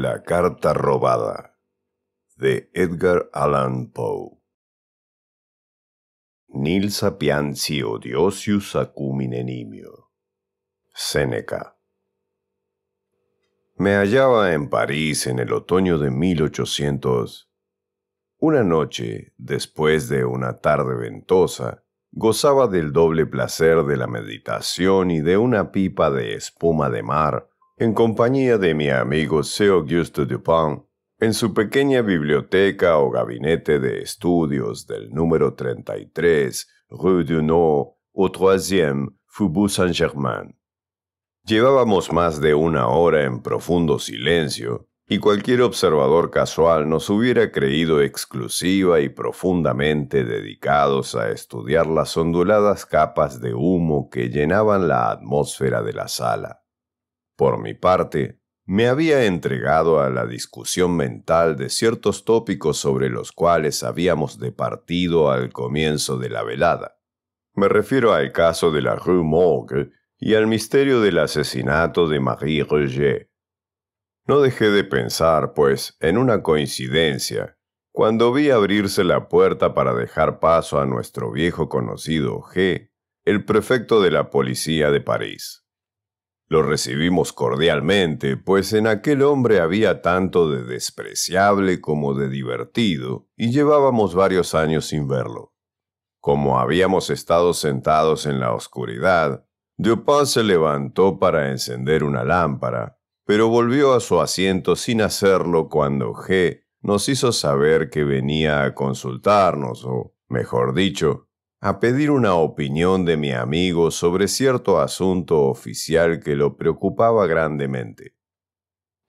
La carta robada de Edgar Allan Poe Nil SAPIANZI odiosius acuminenimio. Seneca. Me hallaba en París en el otoño de 1800. Una noche, después de una tarde ventosa, gozaba del doble placer de la meditación y de una pipa de espuma de mar en compañía de mi amigo C. Auguste Dupont, en su pequeña biblioteca o gabinete de estudios del número 33, Rue du Nord, au troisième, Saint-Germain. Llevábamos más de una hora en profundo silencio, y cualquier observador casual nos hubiera creído exclusiva y profundamente dedicados a estudiar las onduladas capas de humo que llenaban la atmósfera de la sala. Por mi parte, me había entregado a la discusión mental de ciertos tópicos sobre los cuales habíamos departido al comienzo de la velada. Me refiero al caso de la Rue Morgue y al misterio del asesinato de Marie Roget. No dejé de pensar, pues, en una coincidencia, cuando vi abrirse la puerta para dejar paso a nuestro viejo conocido G, el prefecto de la policía de París. Lo recibimos cordialmente, pues en aquel hombre había tanto de despreciable como de divertido, y llevábamos varios años sin verlo. Como habíamos estado sentados en la oscuridad, Dupin se levantó para encender una lámpara, pero volvió a su asiento sin hacerlo cuando G nos hizo saber que venía a consultarnos, o, mejor dicho, a pedir una opinión de mi amigo sobre cierto asunto oficial que lo preocupaba grandemente.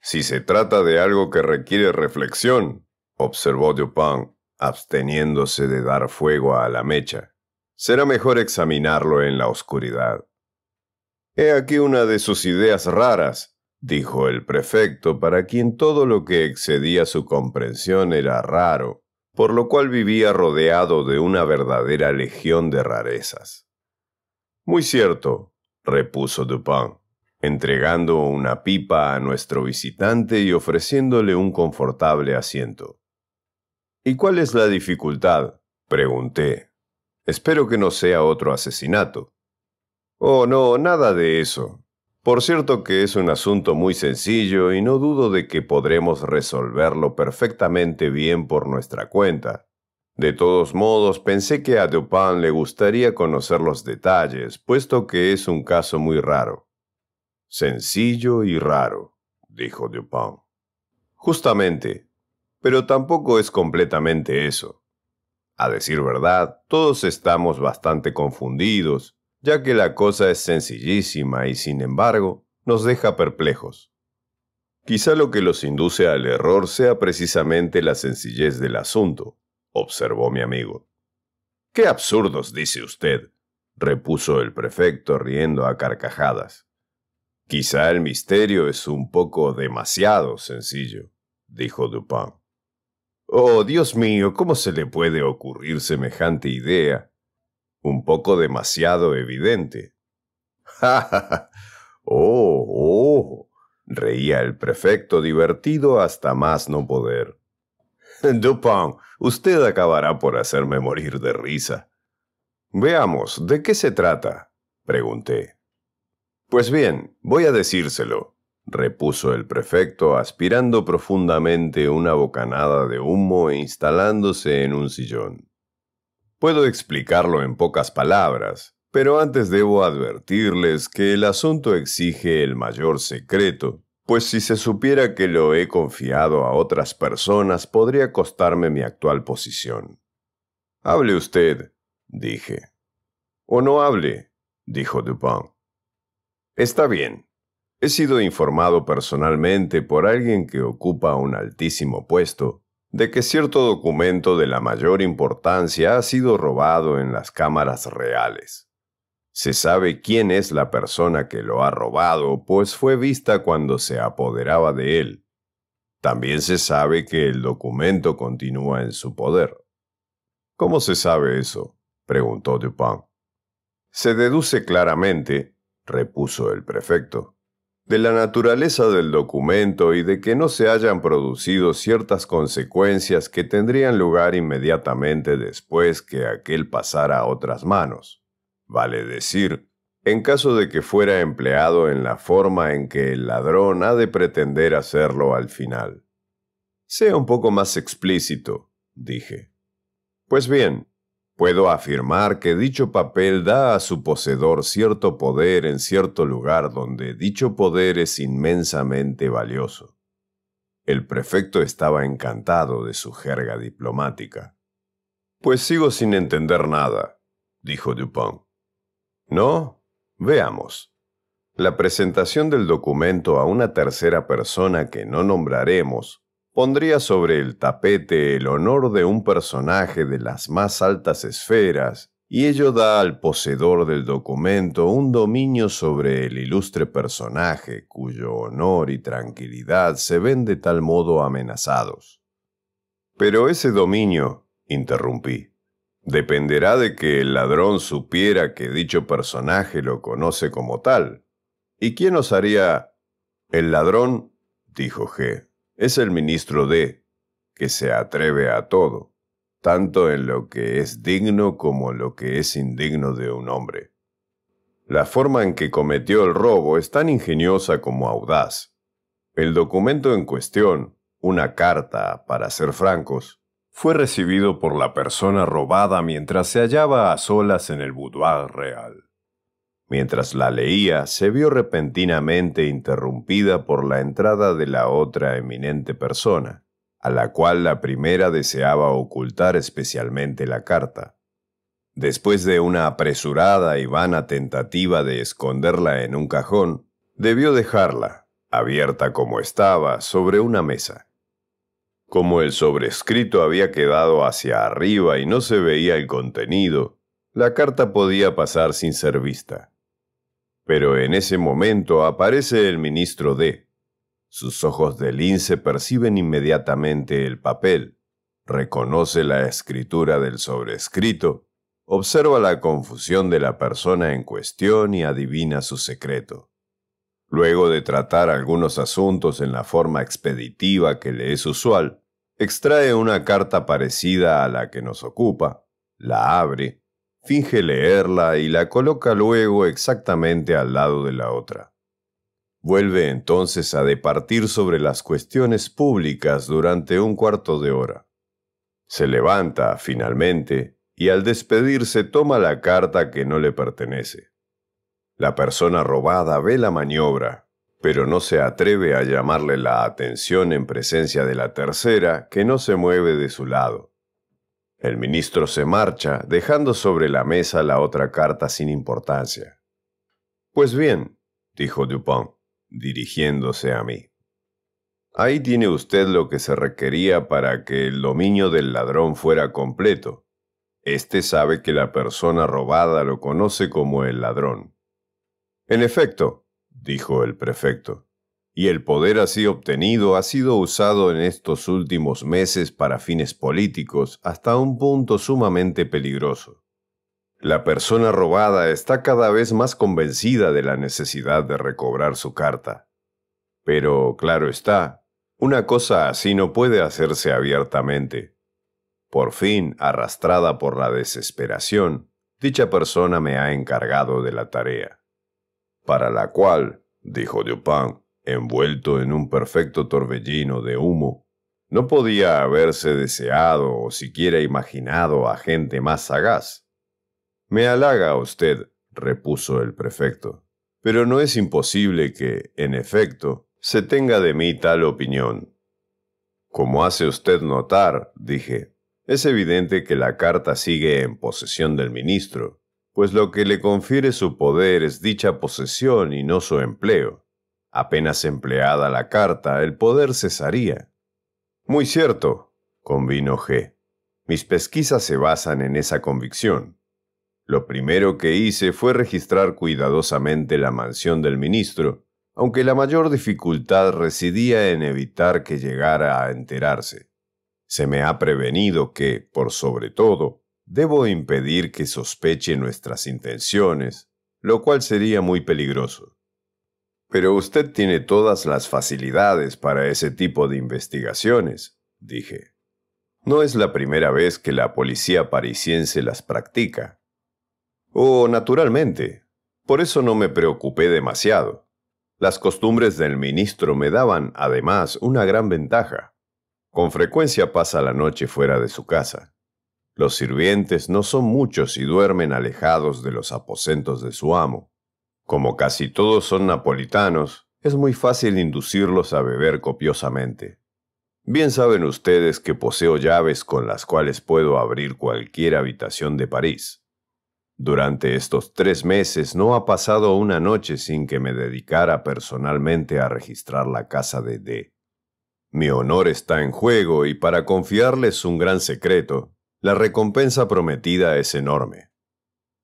Si se trata de algo que requiere reflexión, observó Dupin, absteniéndose de dar fuego a la mecha, será mejor examinarlo en la oscuridad. He aquí una de sus ideas raras, dijo el prefecto, para quien todo lo que excedía su comprensión era raro por lo cual vivía rodeado de una verdadera legión de rarezas. Muy cierto, repuso Dupin, entregando una pipa a nuestro visitante y ofreciéndole un confortable asiento. ¿Y cuál es la dificultad? pregunté. Espero que no sea otro asesinato. Oh, no, nada de eso, por cierto que es un asunto muy sencillo y no dudo de que podremos resolverlo perfectamente bien por nuestra cuenta. De todos modos, pensé que a Dupin le gustaría conocer los detalles, puesto que es un caso muy raro. Sencillo y raro, dijo Dupin. Justamente, pero tampoco es completamente eso. A decir verdad, todos estamos bastante confundidos, ya que la cosa es sencillísima y sin embargo nos deja perplejos. Quizá lo que los induce al error sea precisamente la sencillez del asunto, observó mi amigo. Qué absurdos dice usted, repuso el prefecto riendo a carcajadas. Quizá el misterio es un poco demasiado sencillo, dijo Dupin. Oh, Dios mío, ¿cómo se le puede ocurrir semejante idea? un poco demasiado evidente. ¡Ja, ja, ja! ¡Oh, oh! reía el prefecto divertido hasta más no poder. Dupont, usted acabará por hacerme morir de risa. Veamos, ¿de qué se trata? pregunté. Pues bien, voy a decírselo, repuso el prefecto, aspirando profundamente una bocanada de humo e instalándose en un sillón. Puedo explicarlo en pocas palabras, pero antes debo advertirles que el asunto exige el mayor secreto, pues si se supiera que lo he confiado a otras personas podría costarme mi actual posición. Hable usted, dije. O no hable, dijo Dupont. Está bien. He sido informado personalmente por alguien que ocupa un altísimo puesto de que cierto documento de la mayor importancia ha sido robado en las cámaras reales. Se sabe quién es la persona que lo ha robado, pues fue vista cuando se apoderaba de él. También se sabe que el documento continúa en su poder. ¿Cómo se sabe eso? preguntó Dupin. Se deduce claramente, repuso el prefecto, de la naturaleza del documento y de que no se hayan producido ciertas consecuencias que tendrían lugar inmediatamente después que aquel pasara a otras manos. Vale decir, en caso de que fuera empleado en la forma en que el ladrón ha de pretender hacerlo al final. Sea un poco más explícito, dije. Pues bien, Puedo afirmar que dicho papel da a su poseedor cierto poder en cierto lugar donde dicho poder es inmensamente valioso. El prefecto estaba encantado de su jerga diplomática. Pues sigo sin entender nada, dijo Dupont. No, veamos. La presentación del documento a una tercera persona que no nombraremos pondría sobre el tapete el honor de un personaje de las más altas esferas, y ello da al poseedor del documento un dominio sobre el ilustre personaje cuyo honor y tranquilidad se ven de tal modo amenazados. Pero ese dominio, interrumpí, dependerá de que el ladrón supiera que dicho personaje lo conoce como tal. ¿Y quién os haría? El ladrón, dijo G, es el ministro de, que se atreve a todo, tanto en lo que es digno como en lo que es indigno de un hombre. La forma en que cometió el robo es tan ingeniosa como audaz. El documento en cuestión, una carta, para ser francos, fue recibido por la persona robada mientras se hallaba a solas en el boudoir real. Mientras la leía, se vio repentinamente interrumpida por la entrada de la otra eminente persona, a la cual la primera deseaba ocultar especialmente la carta. Después de una apresurada y vana tentativa de esconderla en un cajón, debió dejarla, abierta como estaba, sobre una mesa. Como el sobrescrito había quedado hacia arriba y no se veía el contenido, la carta podía pasar sin ser vista. Pero en ese momento aparece el ministro D. Sus ojos de lince perciben inmediatamente el papel, reconoce la escritura del sobrescrito, observa la confusión de la persona en cuestión y adivina su secreto. Luego de tratar algunos asuntos en la forma expeditiva que le es usual, extrae una carta parecida a la que nos ocupa, la abre finge leerla y la coloca luego exactamente al lado de la otra. Vuelve entonces a departir sobre las cuestiones públicas durante un cuarto de hora. Se levanta, finalmente, y al despedirse toma la carta que no le pertenece. La persona robada ve la maniobra, pero no se atreve a llamarle la atención en presencia de la tercera que no se mueve de su lado. El ministro se marcha, dejando sobre la mesa la otra carta sin importancia. Pues bien, dijo Dupont, dirigiéndose a mí. Ahí tiene usted lo que se requería para que el dominio del ladrón fuera completo. Este sabe que la persona robada lo conoce como el ladrón. En efecto, dijo el prefecto, y el poder así obtenido ha sido usado en estos últimos meses para fines políticos hasta un punto sumamente peligroso. La persona robada está cada vez más convencida de la necesidad de recobrar su carta. Pero, claro está, una cosa así no puede hacerse abiertamente. Por fin, arrastrada por la desesperación, dicha persona me ha encargado de la tarea, para la cual, dijo Dupin, envuelto en un perfecto torbellino de humo, no podía haberse deseado o siquiera imaginado a gente más sagaz. Me halaga usted, repuso el prefecto, pero no es imposible que, en efecto, se tenga de mí tal opinión. Como hace usted notar, dije, es evidente que la carta sigue en posesión del ministro, pues lo que le confiere su poder es dicha posesión y no su empleo. Apenas empleada la carta, el poder cesaría. Muy cierto, convino G. Mis pesquisas se basan en esa convicción. Lo primero que hice fue registrar cuidadosamente la mansión del ministro, aunque la mayor dificultad residía en evitar que llegara a enterarse. Se me ha prevenido que, por sobre todo, debo impedir que sospeche nuestras intenciones, lo cual sería muy peligroso. Pero usted tiene todas las facilidades para ese tipo de investigaciones, dije. No es la primera vez que la policía parisiense las practica. Oh, naturalmente. Por eso no me preocupé demasiado. Las costumbres del ministro me daban, además, una gran ventaja. Con frecuencia pasa la noche fuera de su casa. Los sirvientes no son muchos y duermen alejados de los aposentos de su amo. Como casi todos son napolitanos, es muy fácil inducirlos a beber copiosamente. Bien saben ustedes que poseo llaves con las cuales puedo abrir cualquier habitación de París. Durante estos tres meses no ha pasado una noche sin que me dedicara personalmente a registrar la casa de D. Mi honor está en juego y para confiarles un gran secreto, la recompensa prometida es enorme.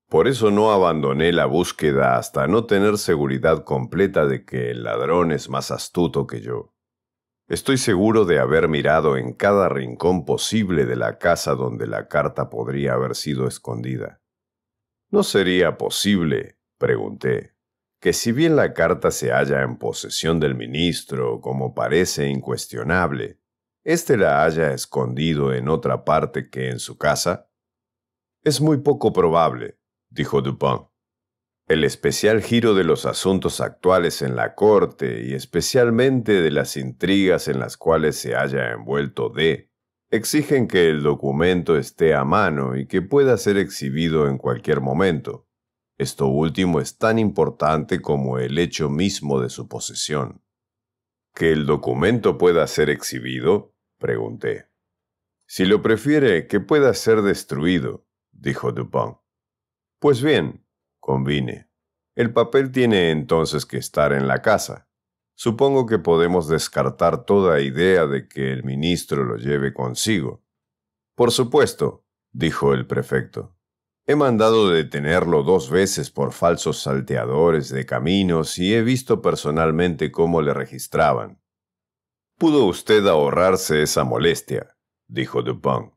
Por eso no abandoné la búsqueda hasta no tener seguridad completa de que el ladrón es más astuto que yo. Estoy seguro de haber mirado en cada rincón posible de la casa donde la carta podría haber sido escondida. ¿No sería posible, pregunté, que si bien la carta se halla en posesión del ministro, como parece incuestionable, éste la haya escondido en otra parte que en su casa? Es muy poco probable, dijo Dupont. El especial giro de los asuntos actuales en la corte y especialmente de las intrigas en las cuales se haya envuelto D exigen que el documento esté a mano y que pueda ser exhibido en cualquier momento. Esto último es tan importante como el hecho mismo de su posesión. ¿Que el documento pueda ser exhibido? pregunté. Si lo prefiere, que pueda ser destruido, dijo Dupont. Pues bien, convine. El papel tiene entonces que estar en la casa. Supongo que podemos descartar toda idea de que el ministro lo lleve consigo. Por supuesto, dijo el prefecto. He mandado detenerlo dos veces por falsos salteadores de caminos y he visto personalmente cómo le registraban. Pudo usted ahorrarse esa molestia, dijo Dupont.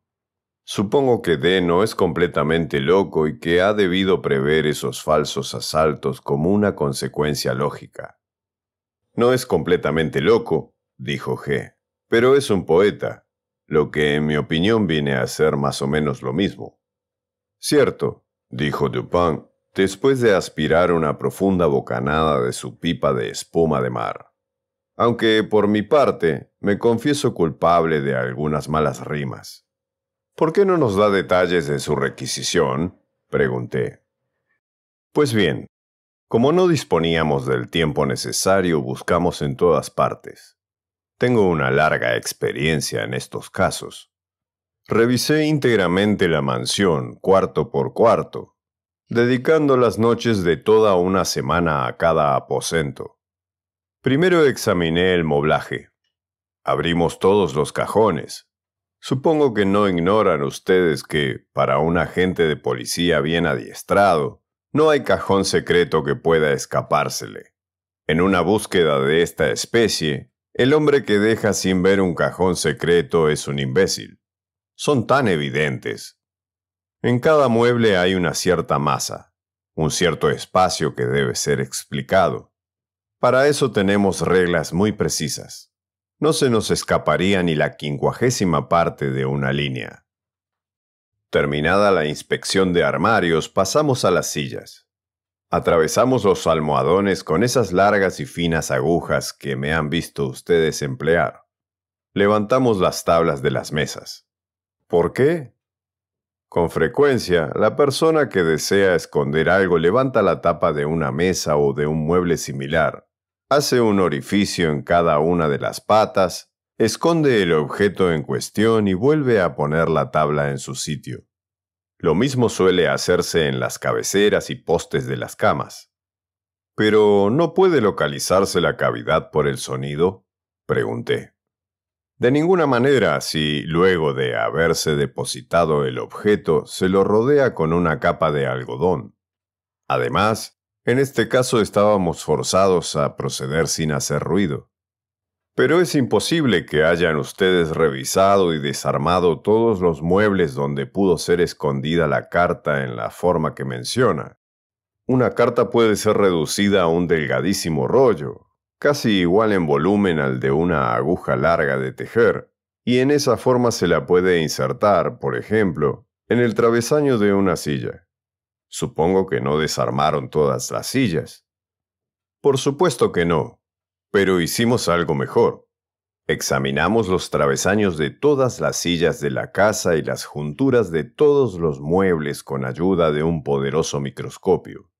Supongo que D no es completamente loco y que ha debido prever esos falsos asaltos como una consecuencia lógica. No es completamente loco, dijo G, pero es un poeta, lo que en mi opinión viene a ser más o menos lo mismo. Cierto, dijo Dupin, después de aspirar una profunda bocanada de su pipa de espuma de mar. Aunque, por mi parte, me confieso culpable de algunas malas rimas. ¿Por qué no nos da detalles de su requisición? pregunté. Pues bien, como no disponíamos del tiempo necesario, buscamos en todas partes. Tengo una larga experiencia en estos casos. Revisé íntegramente la mansión, cuarto por cuarto, dedicando las noches de toda una semana a cada aposento. Primero examiné el moblaje. Abrimos todos los cajones, Supongo que no ignoran ustedes que, para un agente de policía bien adiestrado, no hay cajón secreto que pueda escapársele. En una búsqueda de esta especie, el hombre que deja sin ver un cajón secreto es un imbécil. Son tan evidentes. En cada mueble hay una cierta masa, un cierto espacio que debe ser explicado. Para eso tenemos reglas muy precisas no se nos escaparía ni la quincuagésima parte de una línea. Terminada la inspección de armarios, pasamos a las sillas. Atravesamos los almohadones con esas largas y finas agujas que me han visto ustedes emplear. Levantamos las tablas de las mesas. ¿Por qué? Con frecuencia, la persona que desea esconder algo levanta la tapa de una mesa o de un mueble similar hace un orificio en cada una de las patas, esconde el objeto en cuestión y vuelve a poner la tabla en su sitio. Lo mismo suele hacerse en las cabeceras y postes de las camas. ¿Pero no puede localizarse la cavidad por el sonido? pregunté. De ninguna manera, si luego de haberse depositado el objeto se lo rodea con una capa de algodón. Además, en este caso estábamos forzados a proceder sin hacer ruido. Pero es imposible que hayan ustedes revisado y desarmado todos los muebles donde pudo ser escondida la carta en la forma que menciona. Una carta puede ser reducida a un delgadísimo rollo, casi igual en volumen al de una aguja larga de tejer, y en esa forma se la puede insertar, por ejemplo, en el travesaño de una silla. Supongo que no desarmaron todas las sillas. Por supuesto que no, pero hicimos algo mejor. Examinamos los travesaños de todas las sillas de la casa y las junturas de todos los muebles con ayuda de un poderoso microscopio.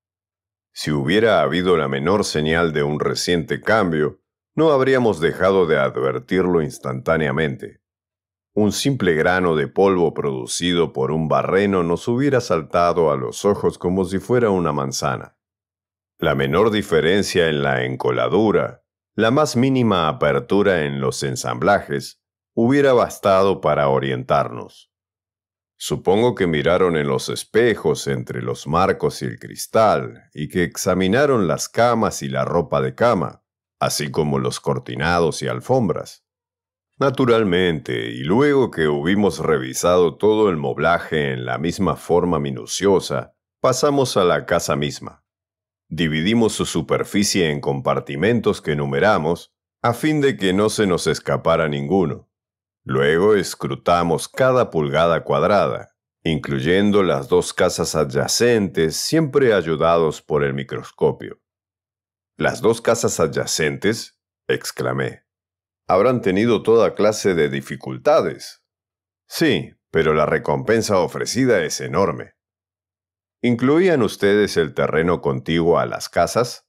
Si hubiera habido la menor señal de un reciente cambio, no habríamos dejado de advertirlo instantáneamente un simple grano de polvo producido por un barreno nos hubiera saltado a los ojos como si fuera una manzana. La menor diferencia en la encoladura, la más mínima apertura en los ensamblajes, hubiera bastado para orientarnos. Supongo que miraron en los espejos entre los marcos y el cristal, y que examinaron las camas y la ropa de cama, así como los cortinados y alfombras. Naturalmente, y luego que hubimos revisado todo el moblaje en la misma forma minuciosa, pasamos a la casa misma. Dividimos su superficie en compartimentos que numeramos, a fin de que no se nos escapara ninguno. Luego escrutamos cada pulgada cuadrada, incluyendo las dos casas adyacentes, siempre ayudados por el microscopio. ¿Las dos casas adyacentes? exclamé habrán tenido toda clase de dificultades. Sí, pero la recompensa ofrecida es enorme. ¿Incluían ustedes el terreno contiguo a las casas?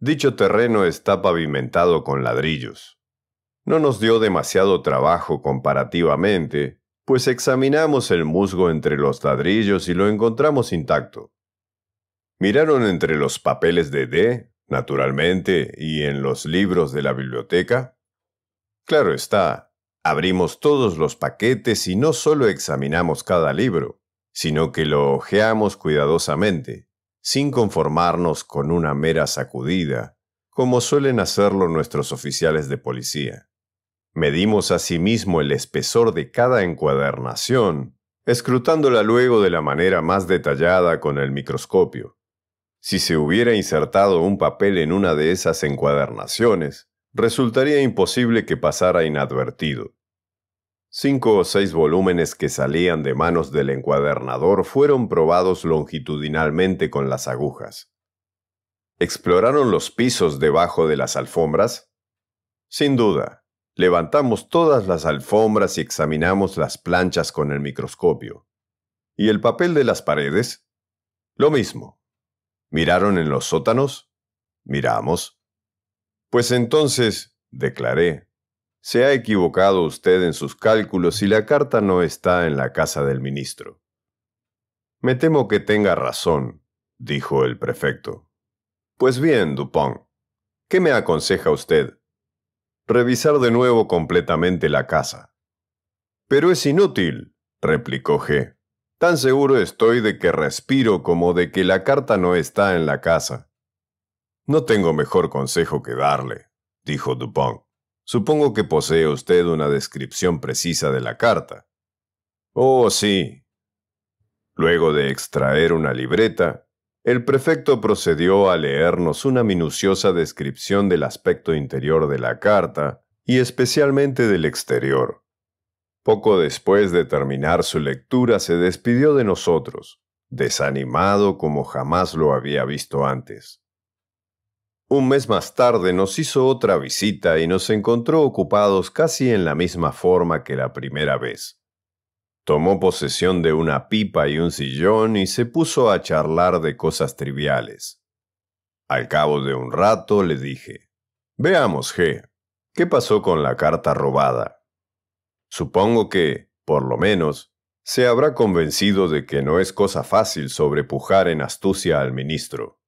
Dicho terreno está pavimentado con ladrillos. No nos dio demasiado trabajo comparativamente, pues examinamos el musgo entre los ladrillos y lo encontramos intacto. Miraron entre los papeles de D, naturalmente, y en los libros de la biblioteca, Claro está, abrimos todos los paquetes y no solo examinamos cada libro, sino que lo hojeamos cuidadosamente, sin conformarnos con una mera sacudida, como suelen hacerlo nuestros oficiales de policía. Medimos asimismo el espesor de cada encuadernación, escrutándola luego de la manera más detallada con el microscopio. Si se hubiera insertado un papel en una de esas encuadernaciones, resultaría imposible que pasara inadvertido. Cinco o seis volúmenes que salían de manos del encuadernador fueron probados longitudinalmente con las agujas. ¿Exploraron los pisos debajo de las alfombras? Sin duda, levantamos todas las alfombras y examinamos las planchas con el microscopio. ¿Y el papel de las paredes? Lo mismo. ¿Miraron en los sótanos? Miramos. Pues entonces, declaré, se ha equivocado usted en sus cálculos y la carta no está en la casa del ministro. Me temo que tenga razón, dijo el prefecto. Pues bien, Dupont, ¿qué me aconseja usted? Revisar de nuevo completamente la casa. Pero es inútil, replicó G. Tan seguro estoy de que respiro como de que la carta no está en la casa. No tengo mejor consejo que darle, dijo Dupont. Supongo que posee usted una descripción precisa de la carta. Oh, sí. Luego de extraer una libreta, el prefecto procedió a leernos una minuciosa descripción del aspecto interior de la carta y especialmente del exterior. Poco después de terminar su lectura se despidió de nosotros, desanimado como jamás lo había visto antes. Un mes más tarde nos hizo otra visita y nos encontró ocupados casi en la misma forma que la primera vez. Tomó posesión de una pipa y un sillón y se puso a charlar de cosas triviales. Al cabo de un rato le dije, Veamos, G, ¿qué pasó con la carta robada? Supongo que, por lo menos, se habrá convencido de que no es cosa fácil sobrepujar en astucia al ministro.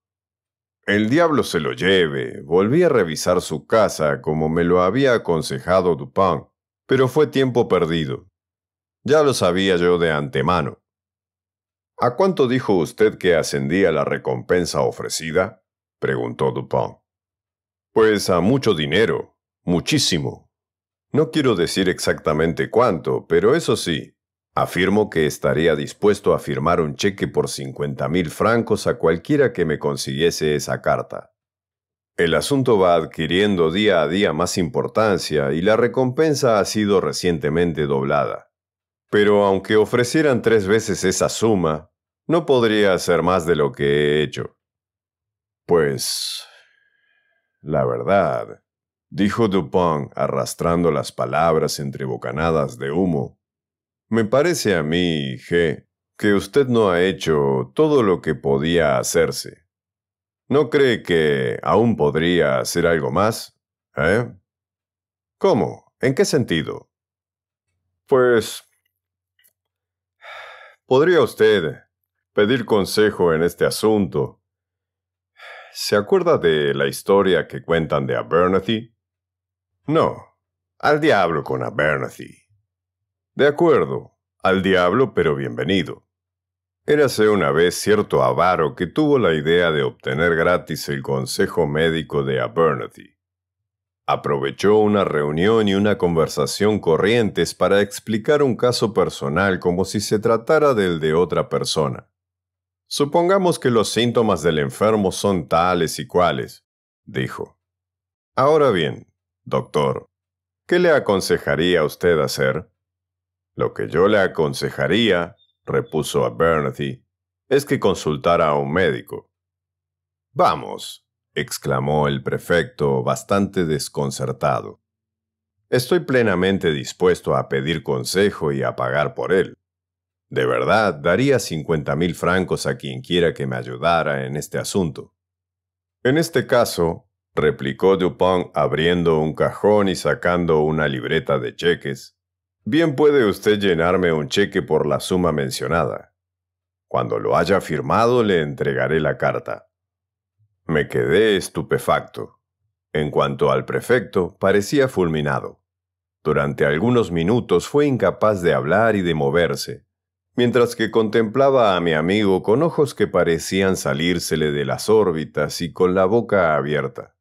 El diablo se lo lleve. Volví a revisar su casa como me lo había aconsejado Dupin, pero fue tiempo perdido. Ya lo sabía yo de antemano. ¿A cuánto dijo usted que ascendía la recompensa ofrecida? preguntó Dupin. Pues a mucho dinero, muchísimo. No quiero decir exactamente cuánto, pero eso sí, Afirmo que estaría dispuesto a firmar un cheque por cincuenta mil francos a cualquiera que me consiguiese esa carta. El asunto va adquiriendo día a día más importancia y la recompensa ha sido recientemente doblada. Pero aunque ofrecieran tres veces esa suma, no podría hacer más de lo que he hecho. Pues... La verdad, dijo Dupont arrastrando las palabras entre bocanadas de humo, me parece a mí, G, que usted no ha hecho todo lo que podía hacerse. ¿No cree que aún podría hacer algo más? ¿Eh? ¿Cómo? ¿En qué sentido? Pues... ¿Podría usted pedir consejo en este asunto? ¿Se acuerda de la historia que cuentan de Abernathy? No, al diablo con Abernathy. De acuerdo, al diablo pero bienvenido. Érase una vez cierto avaro que tuvo la idea de obtener gratis el consejo médico de Abernathy. Aprovechó una reunión y una conversación corrientes para explicar un caso personal como si se tratara del de otra persona. Supongamos que los síntomas del enfermo son tales y cuales, dijo. Ahora bien, doctor, ¿qué le aconsejaría a usted hacer? Lo que yo le aconsejaría, repuso a es que consultara a un médico. Vamos, exclamó el prefecto, bastante desconcertado. Estoy plenamente dispuesto a pedir consejo y a pagar por él. De verdad, daría cincuenta mil francos a quien quiera que me ayudara en este asunto. En este caso, replicó Dupont abriendo un cajón y sacando una libreta de cheques, Bien puede usted llenarme un cheque por la suma mencionada. Cuando lo haya firmado le entregaré la carta. Me quedé estupefacto. En cuanto al prefecto, parecía fulminado. Durante algunos minutos fue incapaz de hablar y de moverse, mientras que contemplaba a mi amigo con ojos que parecían salírsele de las órbitas y con la boca abierta.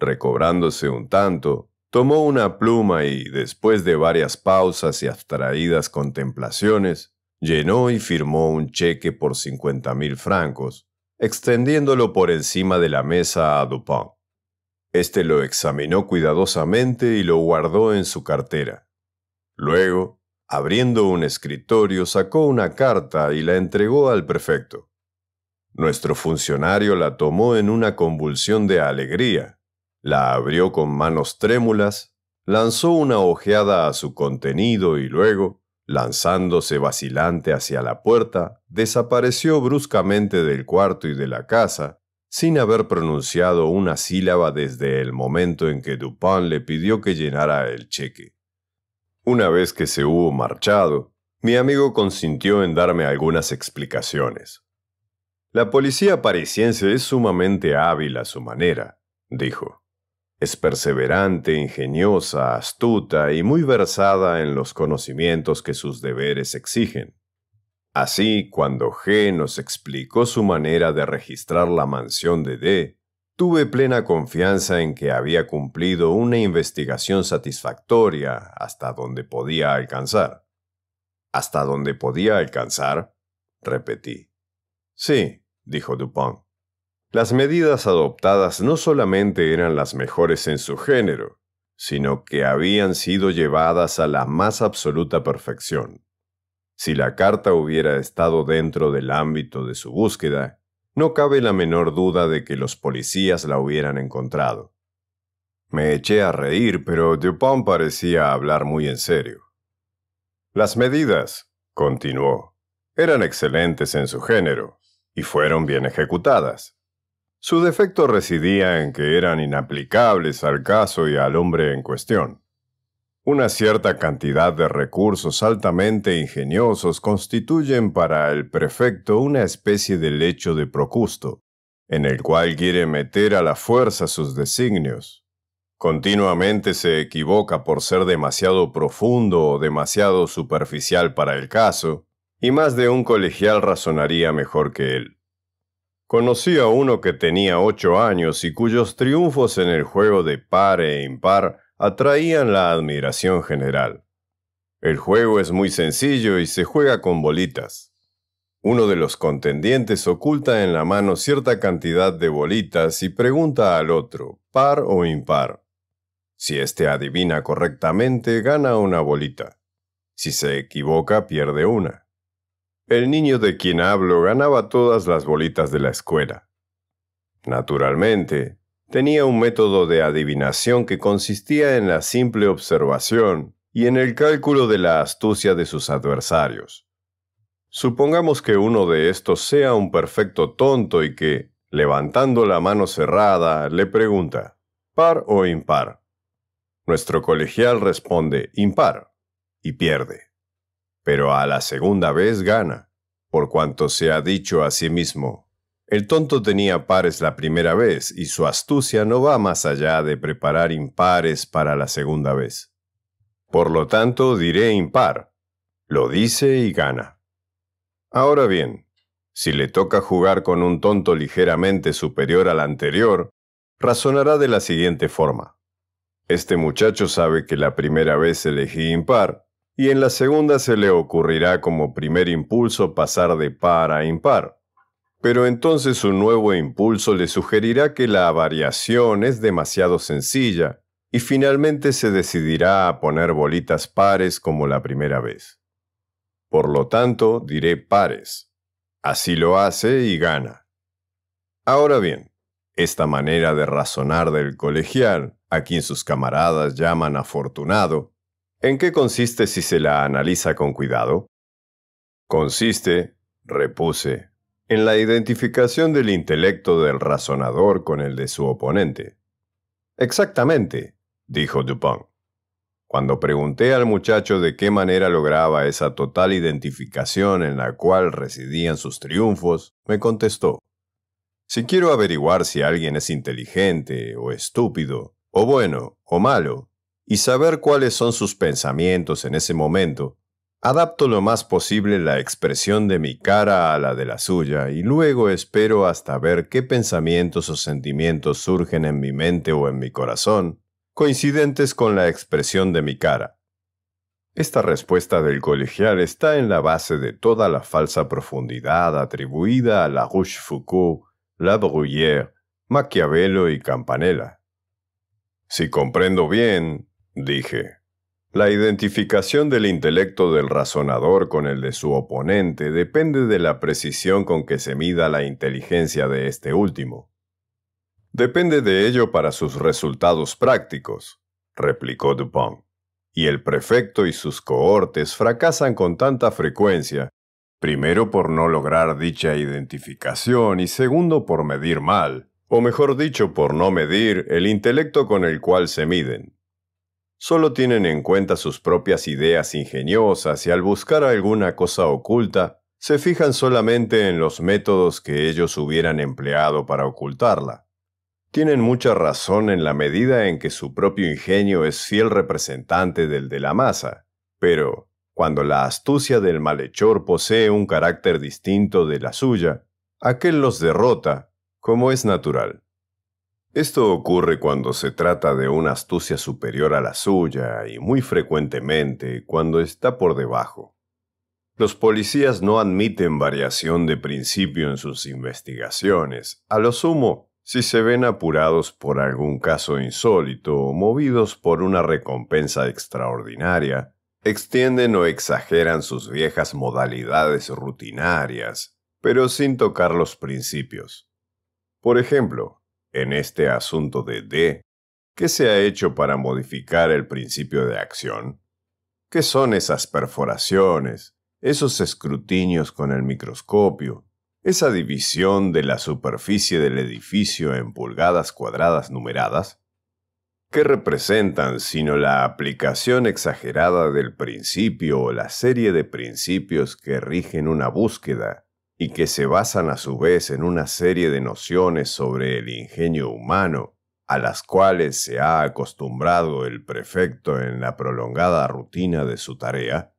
Recobrándose un tanto, Tomó una pluma y, después de varias pausas y abstraídas contemplaciones, llenó y firmó un cheque por cincuenta mil francos, extendiéndolo por encima de la mesa a Dupont. Este lo examinó cuidadosamente y lo guardó en su cartera. Luego, abriendo un escritorio, sacó una carta y la entregó al prefecto. Nuestro funcionario la tomó en una convulsión de alegría, la abrió con manos trémulas, lanzó una ojeada a su contenido y luego, lanzándose vacilante hacia la puerta, desapareció bruscamente del cuarto y de la casa, sin haber pronunciado una sílaba desde el momento en que Dupin le pidió que llenara el cheque. Una vez que se hubo marchado, mi amigo consintió en darme algunas explicaciones. La policía parisiense es sumamente hábil a su manera, dijo. Es perseverante, ingeniosa, astuta y muy versada en los conocimientos que sus deberes exigen. Así, cuando G nos explicó su manera de registrar la mansión de D, tuve plena confianza en que había cumplido una investigación satisfactoria hasta donde podía alcanzar. ¿Hasta donde podía alcanzar? repetí. Sí, dijo Dupont. Las medidas adoptadas no solamente eran las mejores en su género, sino que habían sido llevadas a la más absoluta perfección. Si la carta hubiera estado dentro del ámbito de su búsqueda, no cabe la menor duda de que los policías la hubieran encontrado. Me eché a reír, pero Dupont parecía hablar muy en serio. Las medidas, continuó, eran excelentes en su género, y fueron bien ejecutadas. Su defecto residía en que eran inaplicables al caso y al hombre en cuestión. Una cierta cantidad de recursos altamente ingeniosos constituyen para el prefecto una especie de lecho de procusto, en el cual quiere meter a la fuerza sus designios. Continuamente se equivoca por ser demasiado profundo o demasiado superficial para el caso, y más de un colegial razonaría mejor que él. Conocí a uno que tenía ocho años y cuyos triunfos en el juego de par e impar atraían la admiración general. El juego es muy sencillo y se juega con bolitas. Uno de los contendientes oculta en la mano cierta cantidad de bolitas y pregunta al otro, par o impar. Si éste adivina correctamente, gana una bolita. Si se equivoca, pierde una. El niño de quien hablo ganaba todas las bolitas de la escuela. Naturalmente, tenía un método de adivinación que consistía en la simple observación y en el cálculo de la astucia de sus adversarios. Supongamos que uno de estos sea un perfecto tonto y que, levantando la mano cerrada, le pregunta, ¿par o impar? Nuestro colegial responde impar y pierde pero a la segunda vez gana, por cuanto se ha dicho a sí mismo. El tonto tenía pares la primera vez y su astucia no va más allá de preparar impares para la segunda vez. Por lo tanto, diré impar. Lo dice y gana. Ahora bien, si le toca jugar con un tonto ligeramente superior al anterior, razonará de la siguiente forma. Este muchacho sabe que la primera vez elegí impar, y en la segunda se le ocurrirá como primer impulso pasar de par a impar. Pero entonces un nuevo impulso le sugerirá que la variación es demasiado sencilla y finalmente se decidirá a poner bolitas pares como la primera vez. Por lo tanto, diré pares. Así lo hace y gana. Ahora bien, esta manera de razonar del colegial, a quien sus camaradas llaman afortunado, ¿En qué consiste si se la analiza con cuidado? Consiste, repuse, en la identificación del intelecto del razonador con el de su oponente. Exactamente, dijo Dupont. Cuando pregunté al muchacho de qué manera lograba esa total identificación en la cual residían sus triunfos, me contestó, Si quiero averiguar si alguien es inteligente o estúpido, o bueno o malo, y saber cuáles son sus pensamientos en ese momento, adapto lo más posible la expresión de mi cara a la de la suya y luego espero hasta ver qué pensamientos o sentimientos surgen en mi mente o en mi corazón, coincidentes con la expresión de mi cara. Esta respuesta del colegial está en la base de toda la falsa profundidad atribuida a La Rochefoucauld, La Bruyère, Maquiavelo y Campanella. Si comprendo bien, dije. La identificación del intelecto del razonador con el de su oponente depende de la precisión con que se mida la inteligencia de este último. Depende de ello para sus resultados prácticos, replicó Dupont. Y el prefecto y sus cohortes fracasan con tanta frecuencia, primero por no lograr dicha identificación y segundo por medir mal, o mejor dicho, por no medir el intelecto con el cual se miden. Solo tienen en cuenta sus propias ideas ingeniosas y al buscar alguna cosa oculta, se fijan solamente en los métodos que ellos hubieran empleado para ocultarla. Tienen mucha razón en la medida en que su propio ingenio es fiel representante del de la masa, pero cuando la astucia del malhechor posee un carácter distinto de la suya, aquel los derrota, como es natural. Esto ocurre cuando se trata de una astucia superior a la suya y muy frecuentemente cuando está por debajo. Los policías no admiten variación de principio en sus investigaciones, a lo sumo si se ven apurados por algún caso insólito o movidos por una recompensa extraordinaria, extienden o exageran sus viejas modalidades rutinarias, pero sin tocar los principios. Por ejemplo, en este asunto de D, ¿qué se ha hecho para modificar el principio de acción? ¿Qué son esas perforaciones, esos escrutinios con el microscopio, esa división de la superficie del edificio en pulgadas cuadradas numeradas? ¿Qué representan sino la aplicación exagerada del principio o la serie de principios que rigen una búsqueda, y que se basan a su vez en una serie de nociones sobre el ingenio humano, a las cuales se ha acostumbrado el prefecto en la prolongada rutina de su tarea,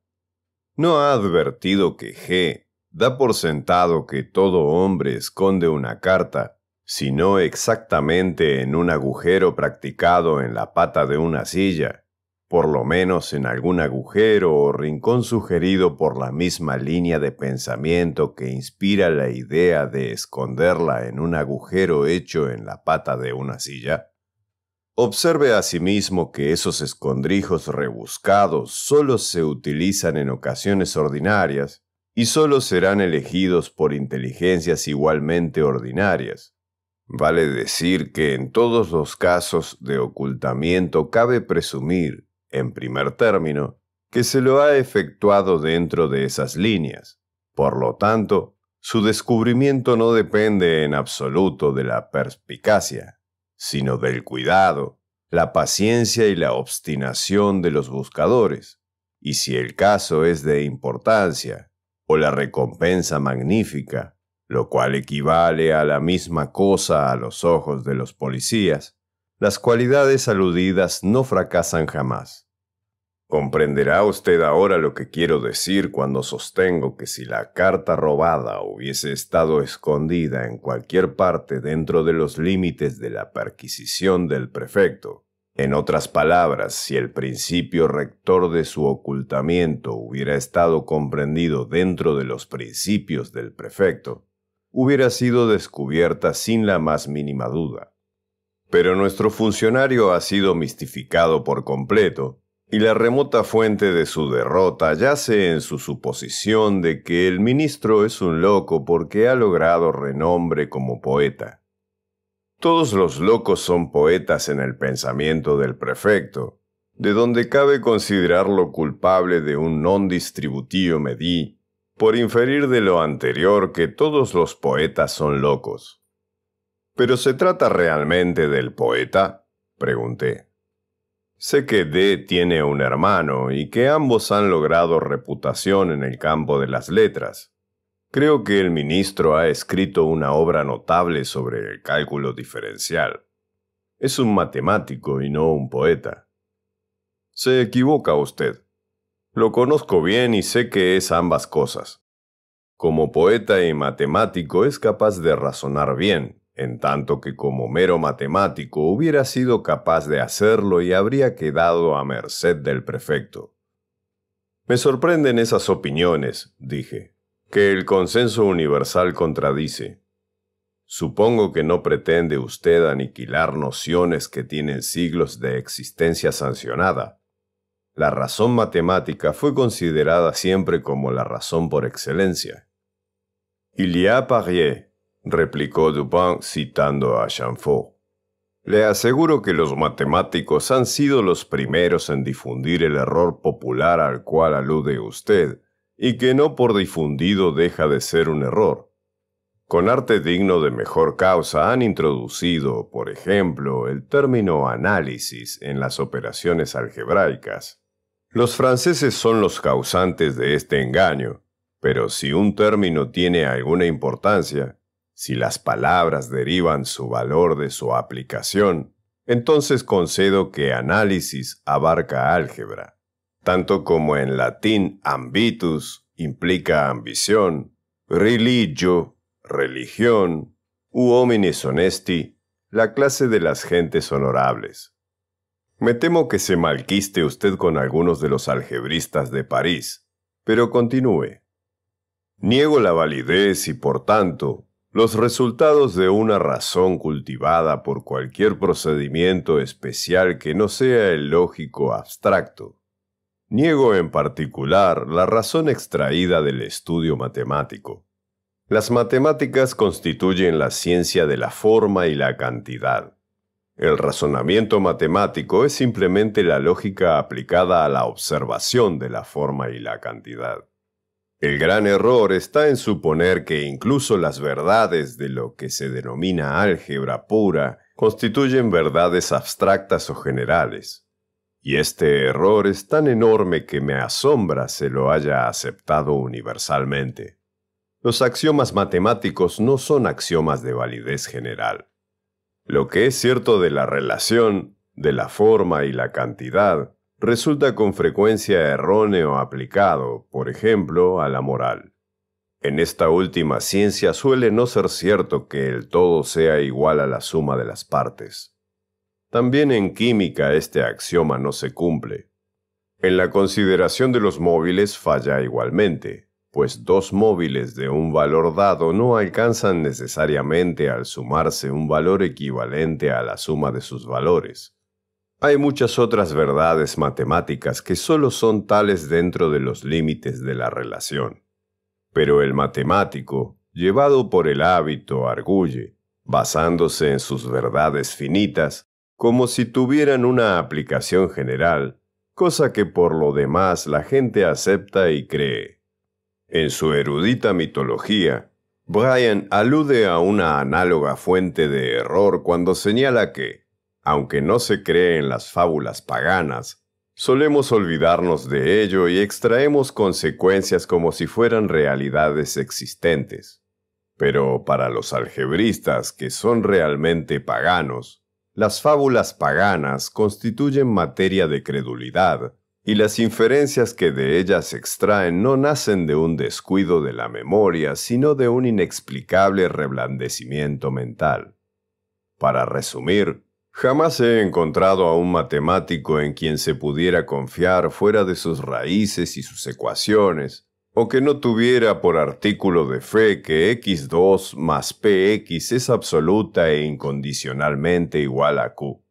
¿no ha advertido que G da por sentado que todo hombre esconde una carta, sino exactamente en un agujero practicado en la pata de una silla, por lo menos en algún agujero o rincón sugerido por la misma línea de pensamiento que inspira la idea de esconderla en un agujero hecho en la pata de una silla? Observe asimismo que esos escondrijos rebuscados solo se utilizan en ocasiones ordinarias y solo serán elegidos por inteligencias igualmente ordinarias. Vale decir que en todos los casos de ocultamiento cabe presumir, en primer término, que se lo ha efectuado dentro de esas líneas. Por lo tanto, su descubrimiento no depende en absoluto de la perspicacia, sino del cuidado, la paciencia y la obstinación de los buscadores. Y si el caso es de importancia, o la recompensa magnífica, lo cual equivale a la misma cosa a los ojos de los policías, las cualidades aludidas no fracasan jamás. Comprenderá usted ahora lo que quiero decir cuando sostengo que si la carta robada hubiese estado escondida en cualquier parte dentro de los límites de la perquisición del prefecto, en otras palabras, si el principio rector de su ocultamiento hubiera estado comprendido dentro de los principios del prefecto, hubiera sido descubierta sin la más mínima duda. Pero nuestro funcionario ha sido mistificado por completo, y la remota fuente de su derrota yace en su suposición de que el ministro es un loco porque ha logrado renombre como poeta. Todos los locos son poetas en el pensamiento del prefecto, de donde cabe considerarlo culpable de un non distributivo medí, por inferir de lo anterior que todos los poetas son locos. ¿Pero se trata realmente del poeta? pregunté. Sé que D tiene un hermano y que ambos han logrado reputación en el campo de las letras. Creo que el ministro ha escrito una obra notable sobre el cálculo diferencial. Es un matemático y no un poeta. Se equivoca usted. Lo conozco bien y sé que es ambas cosas. Como poeta y matemático es capaz de razonar bien, en tanto que como mero matemático hubiera sido capaz de hacerlo y habría quedado a merced del prefecto. Me sorprenden esas opiniones, dije, que el consenso universal contradice. Supongo que no pretende usted aniquilar nociones que tienen siglos de existencia sancionada. La razón matemática fue considerada siempre como la razón por excelencia. Il y replicó Dupin citando a Chamfort. Le aseguro que los matemáticos han sido los primeros en difundir el error popular al cual alude usted, y que no por difundido deja de ser un error. Con arte digno de mejor causa han introducido, por ejemplo, el término análisis en las operaciones algebraicas. Los franceses son los causantes de este engaño, pero si un término tiene alguna importancia, si las palabras derivan su valor de su aplicación, entonces concedo que análisis abarca álgebra, tanto como en latín ambitus implica ambición, religio, religión, u homines honesti, la clase de las gentes honorables. Me temo que se malquiste usted con algunos de los algebristas de París, pero continúe. Niego la validez y, por tanto, los resultados de una razón cultivada por cualquier procedimiento especial que no sea el lógico abstracto. Niego en particular la razón extraída del estudio matemático. Las matemáticas constituyen la ciencia de la forma y la cantidad. El razonamiento matemático es simplemente la lógica aplicada a la observación de la forma y la cantidad. El gran error está en suponer que incluso las verdades de lo que se denomina álgebra pura constituyen verdades abstractas o generales. Y este error es tan enorme que me asombra se lo haya aceptado universalmente. Los axiomas matemáticos no son axiomas de validez general. Lo que es cierto de la relación, de la forma y la cantidad, resulta con frecuencia erróneo aplicado, por ejemplo, a la moral. En esta última ciencia suele no ser cierto que el todo sea igual a la suma de las partes. También en química este axioma no se cumple. En la consideración de los móviles falla igualmente, pues dos móviles de un valor dado no alcanzan necesariamente al sumarse un valor equivalente a la suma de sus valores. Hay muchas otras verdades matemáticas que solo son tales dentro de los límites de la relación. Pero el matemático, llevado por el hábito, arguye, basándose en sus verdades finitas, como si tuvieran una aplicación general, cosa que por lo demás la gente acepta y cree. En su erudita mitología, Brian alude a una análoga fuente de error cuando señala que, aunque no se cree en las fábulas paganas, solemos olvidarnos de ello y extraemos consecuencias como si fueran realidades existentes. Pero para los algebristas que son realmente paganos, las fábulas paganas constituyen materia de credulidad, y las inferencias que de ellas extraen no nacen de un descuido de la memoria, sino de un inexplicable reblandecimiento mental. Para resumir, Jamás he encontrado a un matemático en quien se pudiera confiar fuera de sus raíces y sus ecuaciones, o que no tuviera por artículo de fe que x2 más px es absoluta e incondicionalmente igual a q.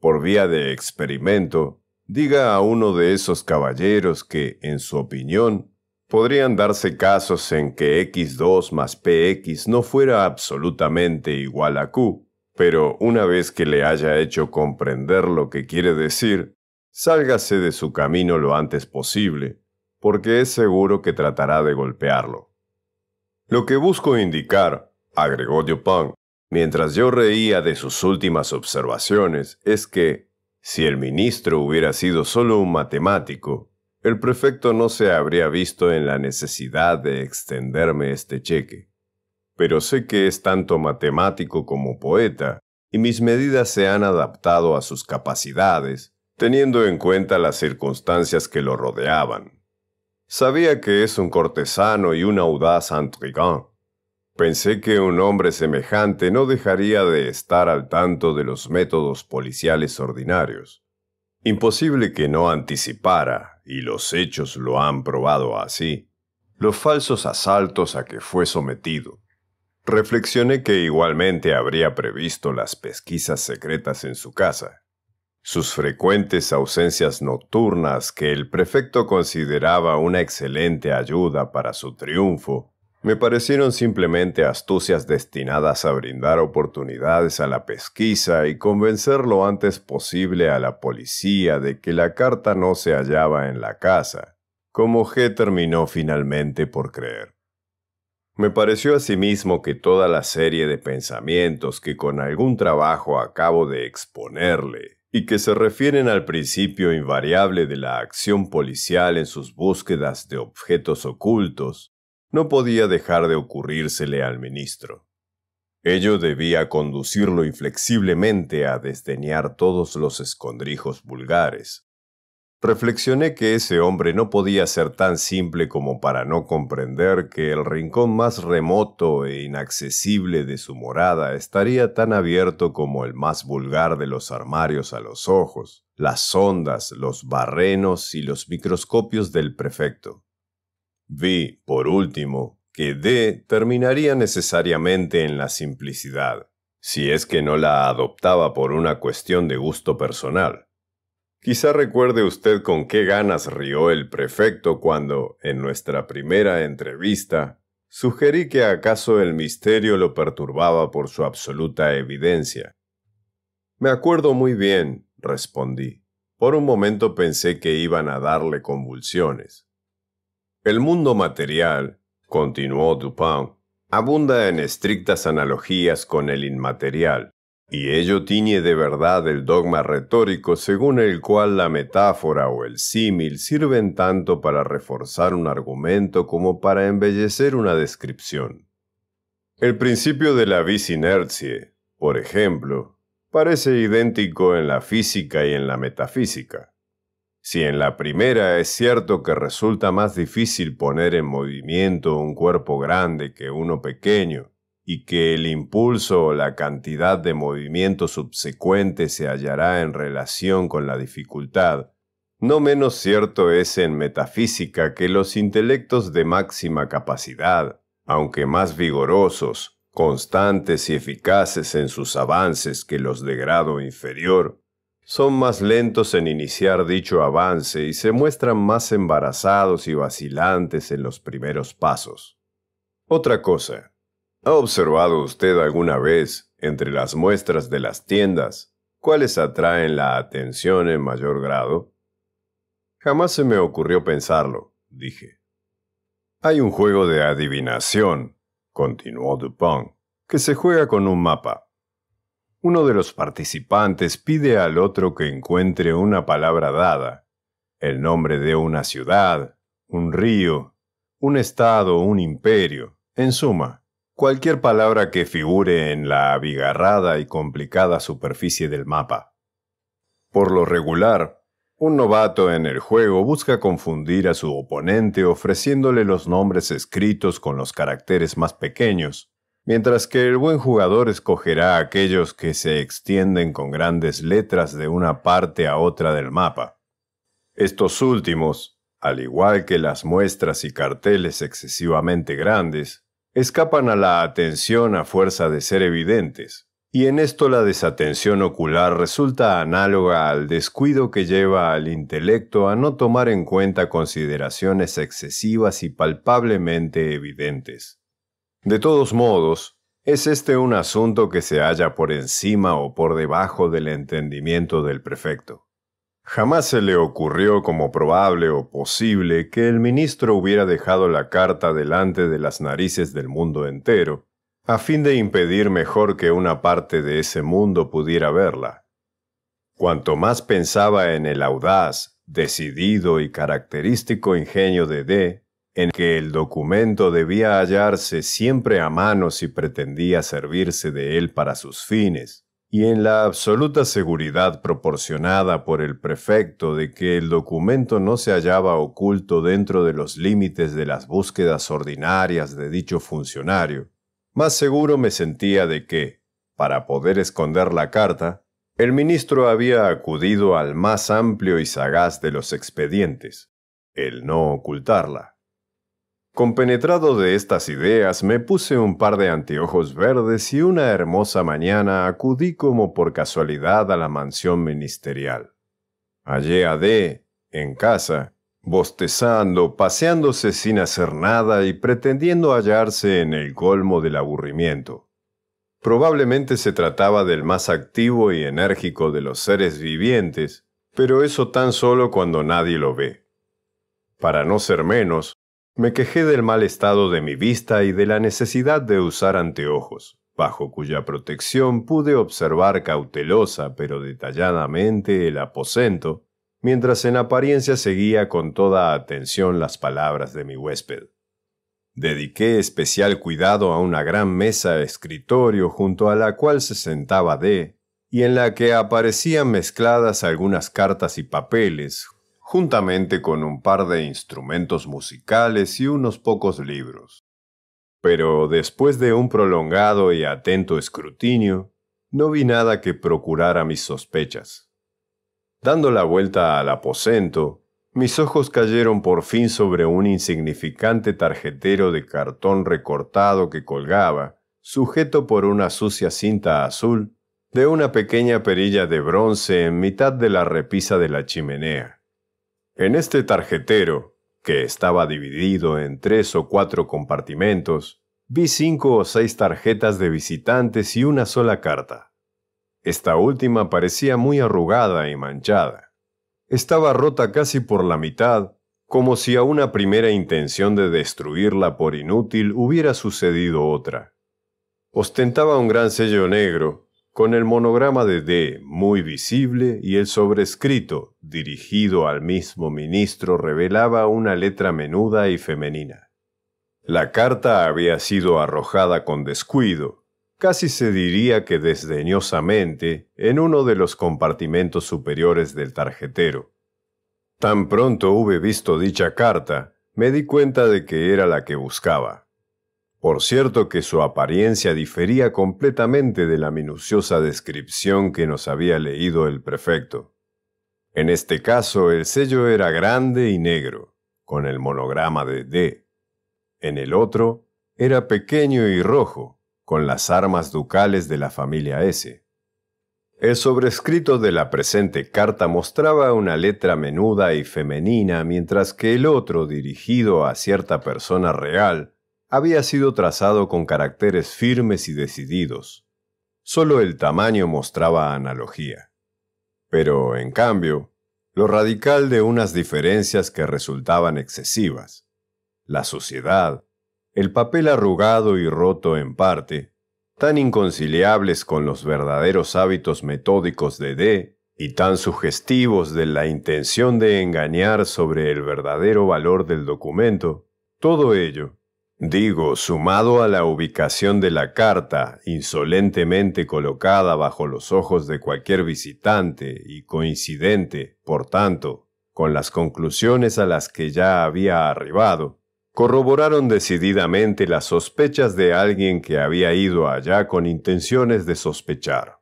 Por vía de experimento, diga a uno de esos caballeros que, en su opinión, podrían darse casos en que x2 más px no fuera absolutamente igual a q, pero una vez que le haya hecho comprender lo que quiere decir, sálgase de su camino lo antes posible, porque es seguro que tratará de golpearlo. Lo que busco indicar, agregó Dupin, mientras yo reía de sus últimas observaciones, es que, si el ministro hubiera sido solo un matemático, el prefecto no se habría visto en la necesidad de extenderme este cheque pero sé que es tanto matemático como poeta, y mis medidas se han adaptado a sus capacidades, teniendo en cuenta las circunstancias que lo rodeaban. Sabía que es un cortesano y un audaz intrigante. Pensé que un hombre semejante no dejaría de estar al tanto de los métodos policiales ordinarios. Imposible que no anticipara, y los hechos lo han probado así, los falsos asaltos a que fue sometido. Reflexioné que igualmente habría previsto las pesquisas secretas en su casa, sus frecuentes ausencias nocturnas que el prefecto consideraba una excelente ayuda para su triunfo, me parecieron simplemente astucias destinadas a brindar oportunidades a la pesquisa y convencer lo antes posible a la policía de que la carta no se hallaba en la casa, como G terminó finalmente por creer. Me pareció asimismo que toda la serie de pensamientos que con algún trabajo acabo de exponerle y que se refieren al principio invariable de la acción policial en sus búsquedas de objetos ocultos, no podía dejar de ocurrírsele al ministro. Ello debía conducirlo inflexiblemente a desdeñar todos los escondrijos vulgares, Reflexioné que ese hombre no podía ser tan simple como para no comprender que el rincón más remoto e inaccesible de su morada estaría tan abierto como el más vulgar de los armarios a los ojos, las sondas, los barrenos y los microscopios del prefecto. Vi, por último, que D terminaría necesariamente en la simplicidad, si es que no la adoptaba por una cuestión de gusto personal. Quizá recuerde usted con qué ganas rió el prefecto cuando, en nuestra primera entrevista, sugerí que acaso el misterio lo perturbaba por su absoluta evidencia. Me acuerdo muy bien, respondí. Por un momento pensé que iban a darle convulsiones. El mundo material, continuó Dupin, abunda en estrictas analogías con el inmaterial. Y ello tiñe de verdad el dogma retórico según el cual la metáfora o el símil sirven tanto para reforzar un argumento como para embellecer una descripción. El principio de la vis por ejemplo, parece idéntico en la física y en la metafísica. Si en la primera es cierto que resulta más difícil poner en movimiento un cuerpo grande que uno pequeño, y que el impulso o la cantidad de movimiento subsecuente se hallará en relación con la dificultad, no menos cierto es en metafísica que los intelectos de máxima capacidad, aunque más vigorosos, constantes y eficaces en sus avances que los de grado inferior, son más lentos en iniciar dicho avance y se muestran más embarazados y vacilantes en los primeros pasos. Otra cosa, ¿Ha observado usted alguna vez, entre las muestras de las tiendas, cuáles atraen la atención en mayor grado? Jamás se me ocurrió pensarlo, dije. Hay un juego de adivinación, continuó Dupont, que se juega con un mapa. Uno de los participantes pide al otro que encuentre una palabra dada, el nombre de una ciudad, un río, un estado, un imperio, en suma, Cualquier palabra que figure en la abigarrada y complicada superficie del mapa. Por lo regular, un novato en el juego busca confundir a su oponente ofreciéndole los nombres escritos con los caracteres más pequeños, mientras que el buen jugador escogerá aquellos que se extienden con grandes letras de una parte a otra del mapa. Estos últimos, al igual que las muestras y carteles excesivamente grandes, escapan a la atención a fuerza de ser evidentes, y en esto la desatención ocular resulta análoga al descuido que lleva al intelecto a no tomar en cuenta consideraciones excesivas y palpablemente evidentes. De todos modos, es este un asunto que se halla por encima o por debajo del entendimiento del prefecto. Jamás se le ocurrió como probable o posible que el ministro hubiera dejado la carta delante de las narices del mundo entero, a fin de impedir mejor que una parte de ese mundo pudiera verla. Cuanto más pensaba en el audaz, decidido y característico ingenio de D, en que el documento debía hallarse siempre a mano si pretendía servirse de él para sus fines, y en la absoluta seguridad proporcionada por el prefecto de que el documento no se hallaba oculto dentro de los límites de las búsquedas ordinarias de dicho funcionario, más seguro me sentía de que, para poder esconder la carta, el ministro había acudido al más amplio y sagaz de los expedientes, el no ocultarla. Compenetrado de estas ideas, me puse un par de anteojos verdes y una hermosa mañana acudí como por casualidad a la mansión ministerial. Hallé a D, en casa, bostezando, paseándose sin hacer nada y pretendiendo hallarse en el colmo del aburrimiento. Probablemente se trataba del más activo y enérgico de los seres vivientes, pero eso tan solo cuando nadie lo ve. Para no ser menos, me quejé del mal estado de mi vista y de la necesidad de usar anteojos, bajo cuya protección pude observar cautelosa pero detalladamente el aposento, mientras en apariencia seguía con toda atención las palabras de mi huésped. Dediqué especial cuidado a una gran mesa escritorio junto a la cual se sentaba D, y en la que aparecían mezcladas algunas cartas y papeles, juntamente con un par de instrumentos musicales y unos pocos libros. Pero después de un prolongado y atento escrutinio, no vi nada que procurara mis sospechas. Dando la vuelta al aposento, mis ojos cayeron por fin sobre un insignificante tarjetero de cartón recortado que colgaba, sujeto por una sucia cinta azul, de una pequeña perilla de bronce en mitad de la repisa de la chimenea. En este tarjetero, que estaba dividido en tres o cuatro compartimentos, vi cinco o seis tarjetas de visitantes y una sola carta. Esta última parecía muy arrugada y manchada. Estaba rota casi por la mitad, como si a una primera intención de destruirla por inútil hubiera sucedido otra. Ostentaba un gran sello negro, con el monograma de D muy visible y el sobrescrito, dirigido al mismo ministro, revelaba una letra menuda y femenina. La carta había sido arrojada con descuido, casi se diría que desdeñosamente, en uno de los compartimentos superiores del tarjetero. Tan pronto hube visto dicha carta, me di cuenta de que era la que buscaba. Por cierto que su apariencia difería completamente de la minuciosa descripción que nos había leído el prefecto. En este caso el sello era grande y negro, con el monograma de D. En el otro era pequeño y rojo, con las armas ducales de la familia S. El sobrescrito de la presente carta mostraba una letra menuda y femenina, mientras que el otro, dirigido a cierta persona real, había sido trazado con caracteres firmes y decididos. Solo el tamaño mostraba analogía. Pero, en cambio, lo radical de unas diferencias que resultaban excesivas. La suciedad, el papel arrugado y roto en parte, tan inconciliables con los verdaderos hábitos metódicos de D y tan sugestivos de la intención de engañar sobre el verdadero valor del documento, todo ello, Digo, sumado a la ubicación de la carta, insolentemente colocada bajo los ojos de cualquier visitante y coincidente, por tanto, con las conclusiones a las que ya había arribado, corroboraron decididamente las sospechas de alguien que había ido allá con intenciones de sospechar.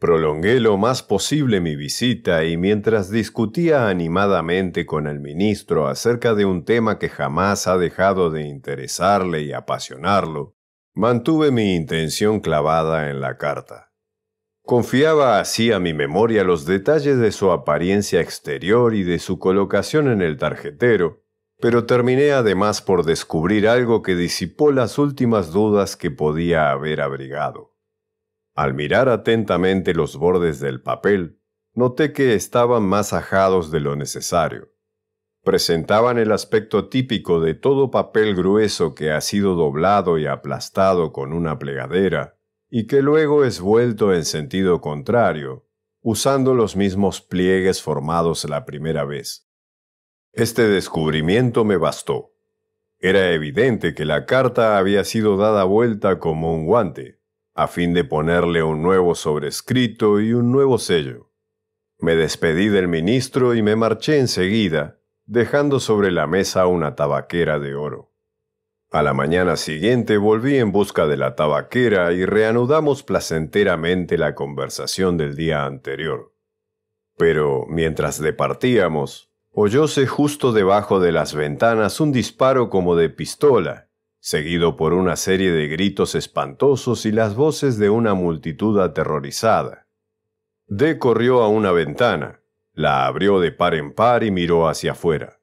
Prolongué lo más posible mi visita y mientras discutía animadamente con el ministro acerca de un tema que jamás ha dejado de interesarle y apasionarlo, mantuve mi intención clavada en la carta. Confiaba así a mi memoria los detalles de su apariencia exterior y de su colocación en el tarjetero, pero terminé además por descubrir algo que disipó las últimas dudas que podía haber abrigado. Al mirar atentamente los bordes del papel, noté que estaban más ajados de lo necesario. Presentaban el aspecto típico de todo papel grueso que ha sido doblado y aplastado con una plegadera, y que luego es vuelto en sentido contrario, usando los mismos pliegues formados la primera vez. Este descubrimiento me bastó. Era evidente que la carta había sido dada vuelta como un guante, a fin de ponerle un nuevo sobrescrito y un nuevo sello. Me despedí del ministro y me marché enseguida, dejando sobre la mesa una tabaquera de oro. A la mañana siguiente volví en busca de la tabaquera y reanudamos placenteramente la conversación del día anterior. Pero mientras departíamos, oyóse justo debajo de las ventanas un disparo como de pistola seguido por una serie de gritos espantosos y las voces de una multitud aterrorizada. D corrió a una ventana, la abrió de par en par y miró hacia afuera.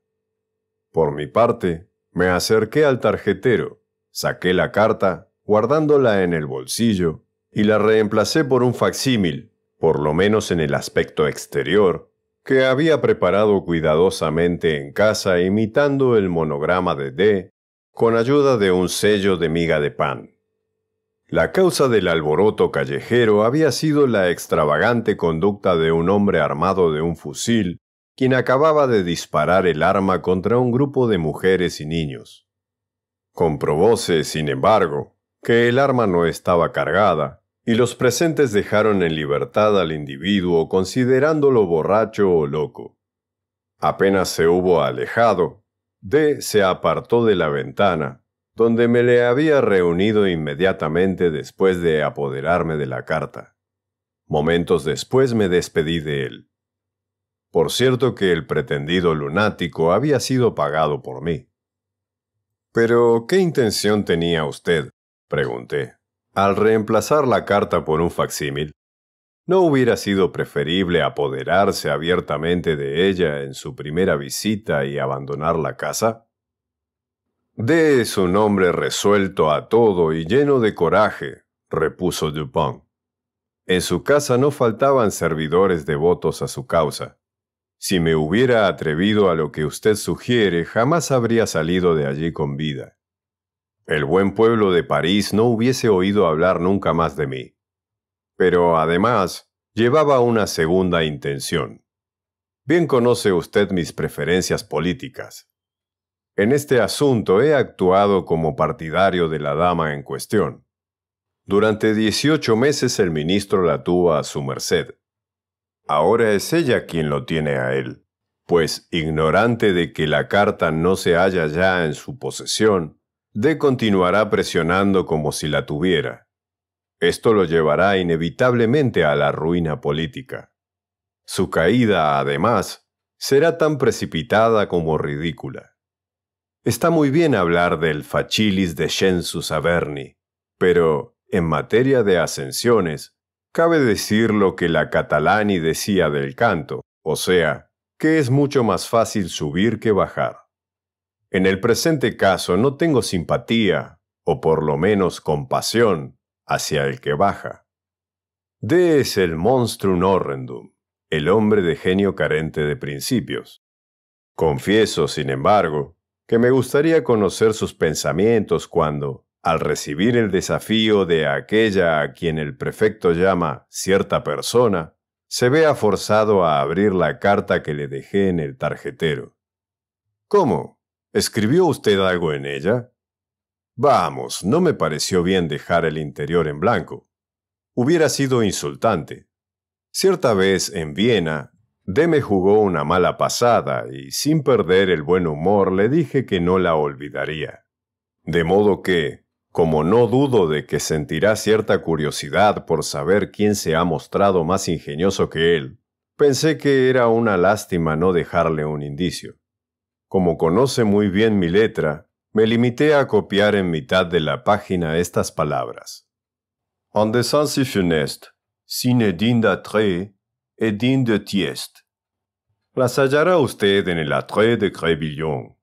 Por mi parte, me acerqué al tarjetero, saqué la carta, guardándola en el bolsillo, y la reemplacé por un facsímil, por lo menos en el aspecto exterior, que había preparado cuidadosamente en casa imitando el monograma de D con ayuda de un sello de miga de pan. La causa del alboroto callejero había sido la extravagante conducta de un hombre armado de un fusil, quien acababa de disparar el arma contra un grupo de mujeres y niños. Comprobóse, sin embargo, que el arma no estaba cargada, y los presentes dejaron en libertad al individuo considerándolo borracho o loco. Apenas se hubo alejado, D se apartó de la ventana, donde me le había reunido inmediatamente después de apoderarme de la carta. Momentos después me despedí de él. Por cierto que el pretendido lunático había sido pagado por mí. Pero, ¿qué intención tenía usted? pregunté, al reemplazar la carta por un facsímil. ¿No hubiera sido preferible apoderarse abiertamente de ella en su primera visita y abandonar la casa? De su nombre resuelto a todo y lleno de coraje, repuso Dupont. En su casa no faltaban servidores devotos a su causa. Si me hubiera atrevido a lo que usted sugiere, jamás habría salido de allí con vida. El buen pueblo de París no hubiese oído hablar nunca más de mí pero además llevaba una segunda intención. Bien conoce usted mis preferencias políticas. En este asunto he actuado como partidario de la dama en cuestión. Durante 18 meses el ministro la tuvo a su merced. Ahora es ella quien lo tiene a él, pues ignorante de que la carta no se halla ya en su posesión, D continuará presionando como si la tuviera. Esto lo llevará inevitablemente a la ruina política. Su caída, además, será tan precipitada como ridícula. Está muy bien hablar del facilis de Census Averni, pero en materia de ascensiones, cabe decir lo que la Catalani decía del canto, o sea, que es mucho más fácil subir que bajar. En el presente caso no tengo simpatía, o por lo menos compasión, hacia el que baja. D es el monstrum horrendum, el hombre de genio carente de principios. Confieso, sin embargo, que me gustaría conocer sus pensamientos cuando, al recibir el desafío de aquella a quien el prefecto llama cierta persona, se vea forzado a abrir la carta que le dejé en el tarjetero. ¿Cómo? ¿Escribió usted algo en ella? Vamos, no me pareció bien dejar el interior en blanco. Hubiera sido insultante. Cierta vez en Viena, Deme me jugó una mala pasada y sin perder el buen humor le dije que no la olvidaría. De modo que, como no dudo de que sentirá cierta curiosidad por saber quién se ha mostrado más ingenioso que él, pensé que era una lástima no dejarle un indicio. Como conoce muy bien mi letra, me limité a copiar en mitad de la página estas palabras. En dessin si funest sin digne tre et de tiest. Las hallará usted en el Atré de Crébillon.